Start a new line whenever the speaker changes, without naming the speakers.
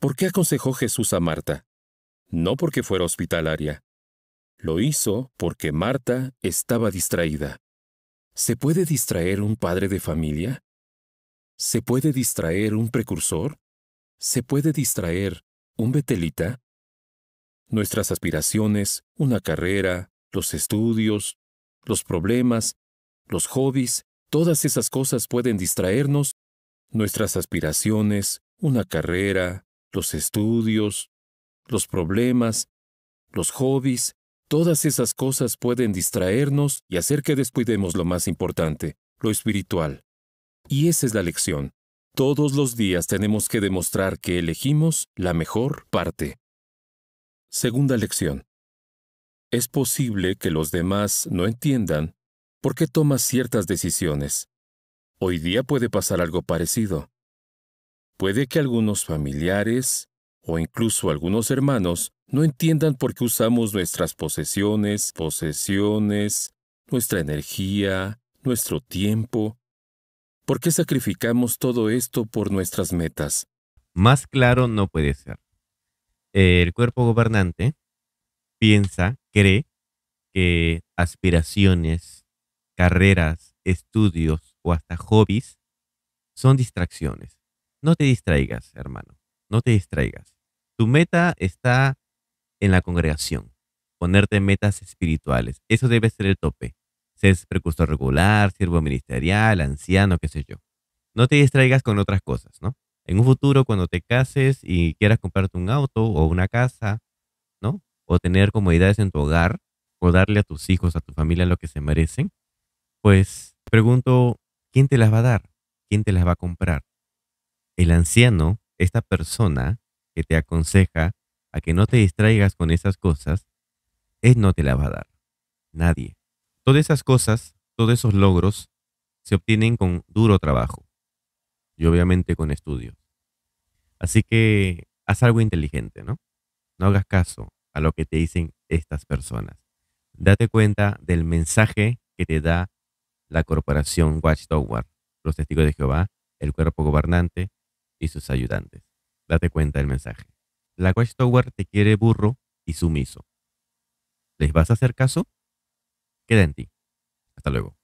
¿Por qué aconsejó Jesús a Marta? No porque fuera hospitalaria. Lo hizo porque Marta estaba distraída. ¿Se puede distraer un padre de familia? ¿Se puede distraer un precursor? ¿Se puede distraer un betelita? Nuestras aspiraciones, una carrera, los estudios, los problemas, los hobbies, todas esas cosas pueden distraernos. Nuestras aspiraciones, una carrera, los estudios, los problemas, los hobbies, todas esas cosas pueden distraernos y hacer que descuidemos lo más importante, lo espiritual. Y esa es la lección. Todos los días tenemos que demostrar que elegimos la mejor parte. Segunda lección. Es posible que los demás no entiendan por qué tomas ciertas decisiones. Hoy día puede pasar algo parecido. Puede que algunos familiares o incluso algunos hermanos no entiendan por qué usamos nuestras posesiones, posesiones, nuestra energía, nuestro tiempo. ¿Por qué sacrificamos todo esto por nuestras metas? Más
claro no puede ser. El cuerpo gobernante piensa, cree que aspiraciones, carreras, estudios o hasta hobbies son distracciones no te distraigas, hermano, no te distraigas. Tu meta está en la congregación, ponerte metas espirituales. Eso debe ser el tope. Ser precursor regular, siervo ministerial, anciano, qué sé yo. No te distraigas con otras cosas, ¿no? En un futuro, cuando te cases y quieras comprarte un auto o una casa, ¿no? O tener comodidades en tu hogar, o darle a tus hijos, a tu familia lo que se merecen, pues pregunto, ¿quién te las va a dar? ¿Quién te las va a comprar? el anciano, esta persona que te aconseja a que no te distraigas con esas cosas, él no te la va a dar. Nadie. Todas esas cosas, todos esos logros, se obtienen con duro trabajo y obviamente con estudios. Así que haz algo inteligente, ¿no? No hagas caso a lo que te dicen estas personas. Date cuenta del mensaje que te da la corporación Watchtower, los testigos de Jehová, el cuerpo gobernante, y sus ayudantes. Date cuenta del mensaje. La Tower te quiere burro y sumiso. ¿Les vas a hacer caso? Queda en ti. Hasta luego.